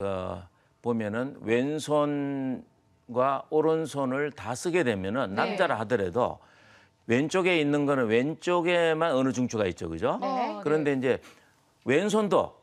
어, 보면은 왼손과 오른손을 다 쓰게 되면은 네. 남자라 하더라도 왼쪽에 있는 거는 왼쪽에만 어느 중추가 있죠, 그죠? 네. 어, 네. 그런데 이제 왼손도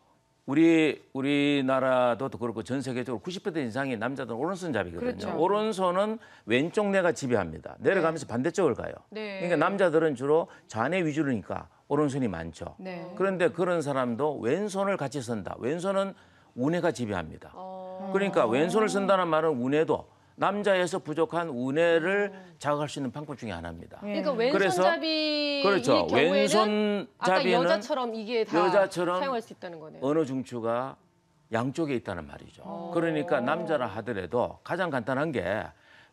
우리 우리나라도 그렇고 전 세계적으로 90% 이상이 남자들은 오른손잡이거든요. 그렇죠. 오른손은 왼쪽 뇌가 지배합니다. 내려가면서 네. 반대쪽을 가요. 네. 그러니까 남자들은 주로 좌뇌 위주로니까 오른손이 많죠. 네. 그런데 그런 사람도 왼손을 같이 쓴다. 왼손은 운해가 지배합니다. 어... 그러니까 왼손을 쓴다는 말은 운해도 남자에서 부족한 운해를 음. 자극할 수 있는 방법 중에 하나입니다. 예. 그러니까 왼손잡이 그래서, 그렇죠. 왼손잡이는 아까 여자처럼 이게 다 여자처럼 사용할 수 있다는 거네요. 어느 중추가 양쪽에 있다는 말이죠. 어... 그러니까 남자라 하더라도 가장 간단한 게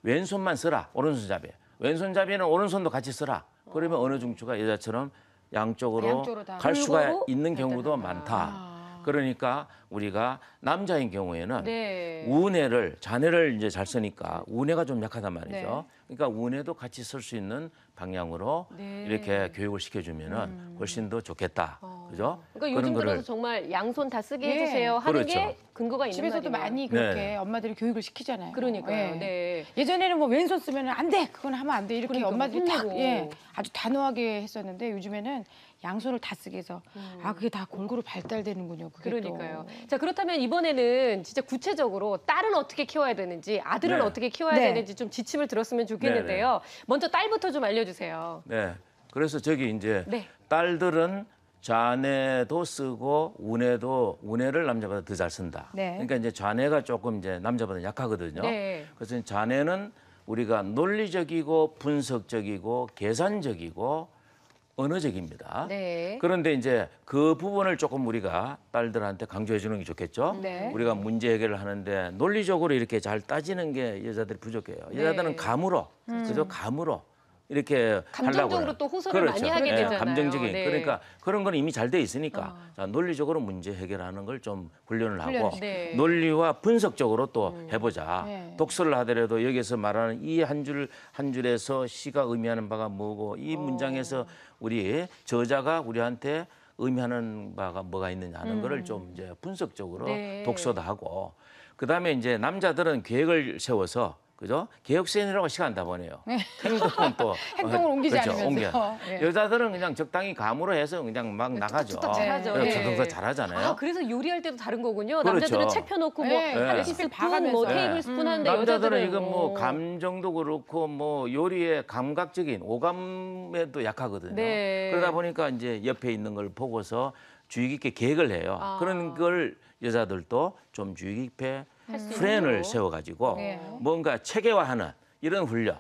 왼손만 쓰라 오른손잡이. 왼손잡이는 오른손도 같이 쓰라. 그러면 어느 중추가 여자처럼 양쪽으로, 양쪽으로 갈 수가 있는 경우도 많다. 아. 그러니까 우리가 남자인 경우에는 네. 우뇌를 자네를 이제 잘 쓰니까 우뇌가 좀 약하단 말이죠. 네. 그러니까 우뇌도 같이 쓸 수 있는 방향으로 네. 이렇게 교육을 시켜주면은 음. 훨씬 더 좋겠다. 아. 그죠? 그러니까 요즘 들어서 정말 양손 다 쓰게 네. 해주세요 하는 그렇죠. 게 근거가 있는 집에서도 많이 그렇게 네. 엄마들이 교육을 시키잖아요. 그러니까요. 예. 네. 예전에는 뭐 왼손 쓰면 안 돼, 그건 하면 안 돼 이렇게 그러니까 엄마들이 딱 예, 아주 단호하게 했었는데 요즘에는 양손을 다 쓰게 해서 음. 아 그게 다 골고루 발달되는군요. 그러니까요. 또. 자 그렇다면 이번에는 진짜 구체적으로 딸은 어떻게 키워야 되는지 아들을 네. 어떻게 키워야 네. 되는지 좀 지침을 들었으면 좋겠는데요. 네, 먼저 딸부터 좀 알려주세요. 네. 그래서 저기 이제 딸들은 좌뇌도 쓰고 우뇌도 우뇌를 남자보다 더 잘 쓴다. 네. 그러니까 이제 좌뇌가 조금 이제 남자보다 약하거든요. 네. 그래서 좌뇌는 우리가 논리적이고 분석적이고 계산적이고 언어적입니다. 네. 그런데 이제 그 부분을 조금 우리가 딸들한테 강조해 주는 게 좋겠죠. 네. 우리가 문제 해결을 하는데 논리적으로 이렇게 잘 따지는 게 여자들이 부족해요. 네. 여자들은 감으로, 음. 그래서 감으로 이렇게 감정적으로 고또 호소를 그렇죠. 많이 하게 예, 되잖아요. 감정적인 네. 그러니까 그런 건 이미 잘 돼 있으니까 어. 자, 논리적으로 문제 해결하는 걸 좀 훈련을 하고 네. 논리와 분석적으로 또 음. 해보자. 네. 독서를 하더라도 여기서 말하는 이 한 줄 한 줄에서 시가 의미하는 바가 뭐고 이 어. 문장에서 우리 저자가 우리한테 의미하는 바가 뭐가 있느냐 하는 음. 거를 좀 이제 분석적으로 네. 독서도 하고 그다음에 이제 남자들은 계획을 세워서 그죠? 개혁수세이라고 시간다 보네요. 네. 행동은 또 행동을 옮기지 그렇죠, 않으면서 예. 여자들은 그냥 적당히 감으로 해서 그냥 막 네, 나가죠. 뚝동사 네. 네. 잘하잖아요. 아, 그래서 요리할 때도 다른 거군요. 그렇죠. 남자들은 책 펴놓고 뭐 예. 한 스푼, 뭐 테이블 스푼 음. 하는데 남자들은 이건 뭐, 뭐 감정도 그렇고 뭐 요리의 감각적인 오감에도 약하거든요. 네. 그러다 보니까 이제 옆에 있는 걸 보고서 주의 깊게 계획을 해요. 아. 그런 걸 여자들도 좀 주의 깊게 프레임을 세워가지고 네. 뭔가 체계화하는 이런 훈련.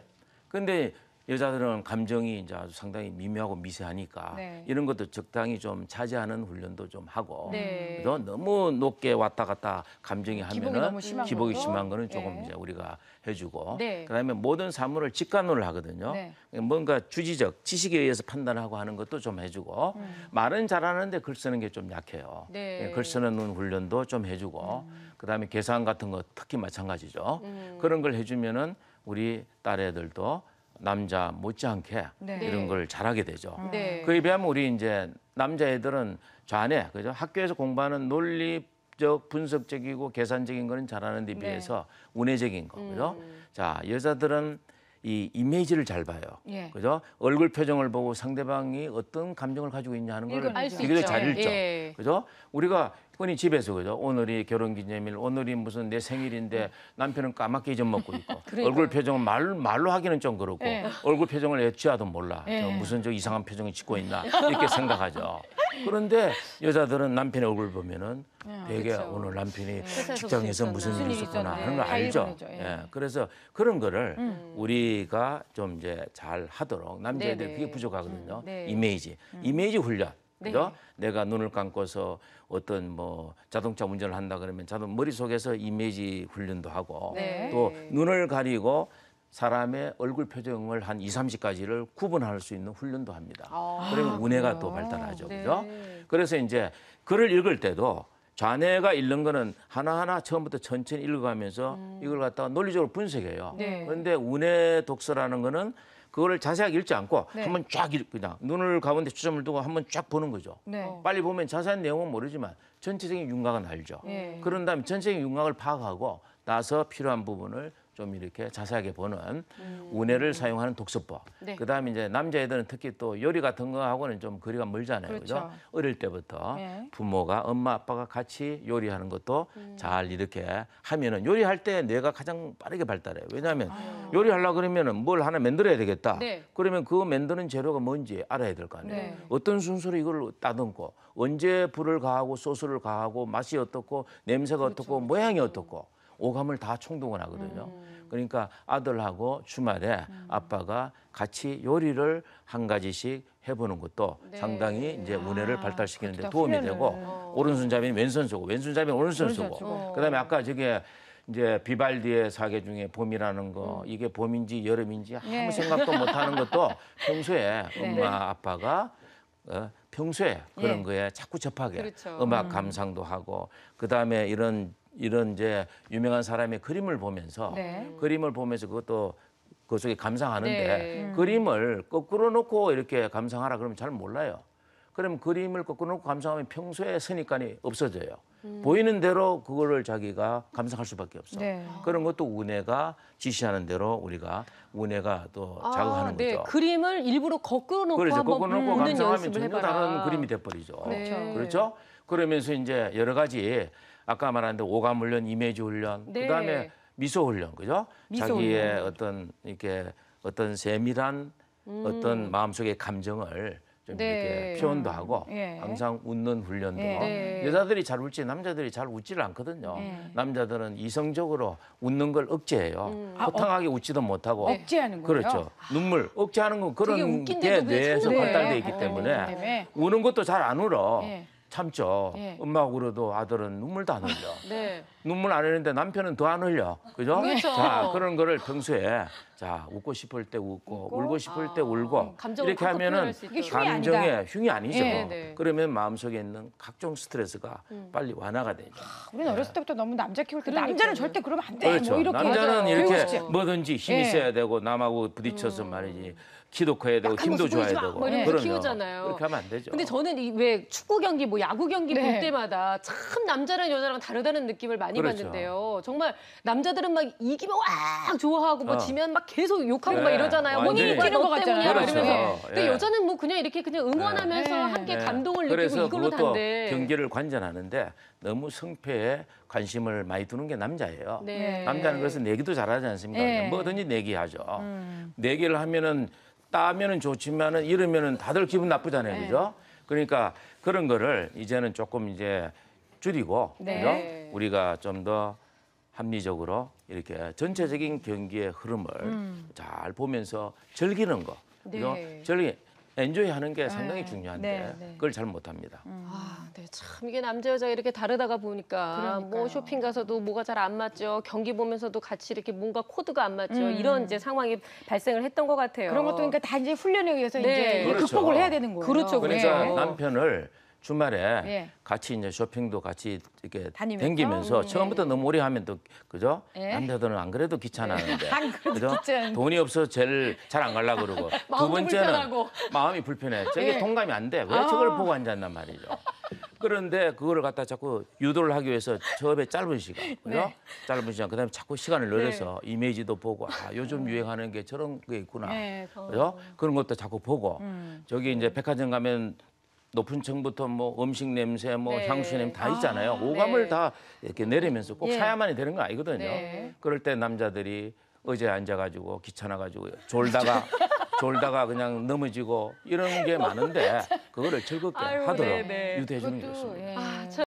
그런데 여자들은 감정이 이제 아주 상당히 미묘하고 미세하니까 네. 이런 것도 적당히 좀 자제하는 훈련도 좀 하고 네. 너 너무 높게 왔다 갔다 감정이 기복이 하면은 너무 심한 기복이 거고. 심한 거는 조금 네. 이제 우리가 해주고 네. 그다음에 모든 사물을 직관으로 하거든요. 네. 그러니까 뭔가 주지적 지식에 의해서 판단하고 하는 것도 좀 해주고 음. 말은 잘하는데 글 쓰는 게 좀 약해요. 네. 예, 글 쓰는 훈련도 좀 해주고 음. 그다음에 계산 같은 거 특히 마찬가지죠. 음. 그런 걸 해주면은 우리 딸애들도 남자 못지않게 네. 이런 걸 잘하게 되죠. 음. 네. 그에 비하면 우리 이제 남자애들은 좌뇌, 그죠? 학교에서 공부하는 논리적, 분석적이고 계산적인 거는 잘하는 데 네. 비해서 운해적인 거, 그죠? 음. 자, 여자들은 이 이미지를 잘 봐요. 예. 그죠? 얼굴 표정을 보고 상대방이 어떤 감정을 가지고 있냐 하는 걸 되게 잘 읽죠. 예. 그죠? 우리가 흔히 집에서 그죠. 오늘이 결혼기념일, 오늘이 무슨 내 생일인데 남편은 까맣게 잊어먹고 있고 얼굴 표정은 말, 말로 하기는 좀 그렇고 네. 얼굴 표정을 애취하도 몰라. 네. 저 무슨 저 이상한 표정을 짓고 있나 이렇게 생각하죠. 그런데 여자들은 남편의 얼굴 보면은 야, 네, 아, 되게 그쵸. 오늘 남편이 회사에서 직장에서 무슨 일이 있었구나 하는 걸 알죠. 일본이 예. 예. 그래서 그런 거를 음. 우리가 좀 이제 잘 하도록 남자애들 네네. 그게 부족하거든요. 음, 네. 이미지, 음. 이미지 훈련. 그죠? 네. 내가 눈을 감고서 어떤 뭐 자동차 운전을 한다 그러면 자동 머릿속에서 이미지 훈련도 하고 네. 또 눈을 가리고 사람의 얼굴 표정을 한 2, 30가지를 구분할 수 있는 훈련도 합니다. 아, 그리고 운해가 또 발달하죠. 네. 그죠? 그래서 이제 글을 읽을 때도 좌뇌가 읽는 거는 하나하나 처음부터 천천히 읽어가면서 음. 이걸 갖다가 논리적으로 분석해요. 네. 그런데 운해 독서라는 거는 그거를 자세하게 읽지 않고 네. 한번 쫙 읽, 그냥 눈을 가운데 초점을 두고 한번 쫙 보는 거죠. 네. 어. 빨리 보면 자세한 내용은 모르지만 전체적인 윤곽은 알죠. 네. 그런 다음에 전체적인 윤곽을 파악하고 나서 필요한 부분을 좀 이렇게 자세하게 보는 음. 운해를 사용하는 독서법. 네. 그다음에 이제 남자애들은 특히 또 요리 같은 거하고는 좀 거리가 멀잖아요. 그렇죠. 그죠? 어릴 때부터 예. 부모가 엄마 아빠가 같이 요리하는 것도 음. 잘 이렇게 하면은 요리할 때 뇌가 가장 빠르게 발달해요. 왜냐하면 아유. 요리하려고 그러면은 뭘 하나 만들어야 되겠다. 네. 그러면 그 만드는 재료가 뭔지 알아야 될 거 아니에요. 네. 어떤 순서로 이걸 따듬고 언제 불을 가하고 소스를 가하고 맛이 어떻고 냄새가 그렇죠. 어떻고 모양이 그렇죠. 어떻고 오감을 다 총동원 하거든요. 음. 그러니까 아들하고 주말에 음. 아빠가 같이 요리를 한 가지씩 해보는 것도 네. 상당히 이제 문해를 아, 발달시키는 데 도움이 훈련을. 되고 어. 오른손잡이는 왼손 쓰고 왼손잡이는 오른손 쓰고 그다음에 아까 저게 이제 비발디의 사계 중에 봄이라는 거 음. 이게 봄인지 여름인지 아무 네. 생각도 못하는 것도 평소에 네. 엄마 아빠가 어, 평소에 그런 네. 거에 자꾸 접하게 그렇죠. 음악 음. 감상도 하고 그다음에 이런 이런 이제 유명한 사람의 그림을 보면서 네. 그림을 보면서 그것도 그 속에 감상하는데 네. 음. 그림을 거꾸로 놓고 이렇게 감상하라 그러면 잘 몰라요. 그러면 그림을 거꾸로 놓고 감상하면 평소에 선입관이 없어져요. 음. 보이는 대로 그거를 자기가 감상할 수밖에 없어. 네. 그런 것도 운해가 지시하는 대로 우리가 운해가 또 아, 자극하는 네. 거죠. 그림을 일부러 거꾸로 놓고 그렇죠. 한번 거꾸로 놓고 감상하면 전혀 해봐라. 다른 그림이 돼버리죠. 네. 그렇죠. 그러면서 이제 여러 가지 아까 말한 대 오감 훈련, 이미지 훈련, 네. 그다음에 미소 훈련, 그죠? 미소 자기의 훈련. 어떤 이렇게 어떤 세밀한 음. 어떤 마음속의 감정을 좀 네. 이렇게 표현도 하고 예. 항상 웃는 훈련도 예. 네. 여자들이 잘 웃지 남자들이 잘 웃지를 않거든요. 예. 남자들은 이성적으로 웃는 걸 억제해요. 음. 호탕하게 아, 어. 웃지도 못하고 네. 억제하는 거예요. 그렇죠. 아. 눈물 억제하는 건 그런 게 뇌에서 발달돼 있기 어, 때문에 네. 우는 것도 잘 안 울어. 예. 참죠. 예. 엄마가 울어도 아들은 눈물도 안 흘려. 네. 눈물 안 흘리는데 남편은 더 안 흘려. 그죠? 그렇죠. 자, 그런 거를 평소에 자 웃고 싶을 때 웃고, 울고 싶을 때 아, 울고 이렇게 하면은 이게 흉이 감정의 흉이 아니죠. 네, 네. 그러면 마음속에 있는 각종 스트레스가 음. 빨리 완화가 되죠. 아, 우리는 어렸을 때부터 너무 남자 키울 때 남자는 절대 그러면 안 돼. 그렇죠. 뭐 이렇게 남자는 배우고 이렇게 싶죠. 뭐든지 힘이 예. 네. 있어야 되고 남하고 부딪혀서 음. 말이지 키도 커야 되고 뭐 힘도 모습 줘야 되고 뭐이렇게 그럼요. 키우잖아요. 그렇게 하면 안 되죠. 근데 저는 이왜 축구 경기 뭐 야구 경기 네. 볼 때마다 참 남자랑 여자랑 다르다는 느낌을 많이 그렇죠. 받는데요. 정말 남자들은 막 이기면 와 좋아하고 뭐 어. 지면 막 계속 욕하고 네. 막 예, 이러잖아요. 본인이 완전는것 같잖아요. 그렇죠. 이러면서. 근데 예. 여자는 뭐 그냥 이렇게 그냥 예. 응원하면서 네. 함께 감동을 느끼고 그래서 이걸로 그것도 단대. 경기를 관전하는데 너무 승패에 관심을 많이 두는 게 남자예요. 네. 남자는 그래서 내기도 잘하지 않습니까? 네. 뭐든지 내기하죠. 음. 내기를 하면은 따면은 좋지만은 이러면은 다들 기분 나쁘잖아요, 네. 그죠? 그러니까 그런 거를 이제는 조금 이제 줄이고, 네. 그죠? 우리가 좀더 합리적으로 이렇게 전체적인 경기의 흐름을 음. 잘 보면서 즐기는 거. 네. 그리고 네. 즐기 엔조이 하는 게 상당히 네. 중요한데 네, 네, 그걸 잘 못합니다. 음. 아, 네, 참 이게 남자 여자 이렇게 다르다가 보니까 뭐 그러니까요. 뭐 쇼핑 가서도 뭐가 잘 안 맞죠. 경기 보면서도 같이 이렇게 뭔가 코드가 안 맞죠. 음. 이런 이제 상황이 발생을 했던 것 같아요. 그런 것도 그러니까 단지 훈련에 의해서 네. 이제 그렇죠. 극복을 해야 되는 거예요. 그렇죠. 그러니까 그렇죠. 남편을 주말에 예. 같이 이제 쇼핑도 같이 이렇게 다니면서? 댕기면서 음, 처음부터 예. 너무 오래 하면 또 그죠? 예. 남자들은 안 그래도 귀찮아하는데. 안 그래도 귀찮은데. 돈이 없어 제일 잘 안 갈라 그러고. 두 번째는 불편하고. 마음이 불편해. 저게 동감이 예. 안 돼. 왜 아. 저걸 보고 앉았단 말이죠. 그런데 그거를 갖다 자꾸 유도를 하기 위해서 처음에 짧은 시간, 그죠? 네. 짧은 시간. 그다음에 자꾸 시간을 늘려서 네. 이미지도 보고 아 요즘 유행하는 게 저런 게 있구나, 네, 그죠? 그런 것도 자꾸 보고 음. 저기 이제 백화점 가면 높은 층부터 뭐 음식 냄새, 뭐 네. 향수 냄새 다 아, 있잖아요. 아, 오감을 네. 다 이렇게 내리면서 꼭 예. 사야만이 되는 거 아니거든요. 네. 그럴 때 남자들이 의자에 앉아가지고 귀찮아가지고 졸다가 졸다가 그냥 넘어지고 이런 게 많은데 그거를 즐겁게 아유, 하도록 네, 네. 유대해주는게 좋습니다. 예. 아,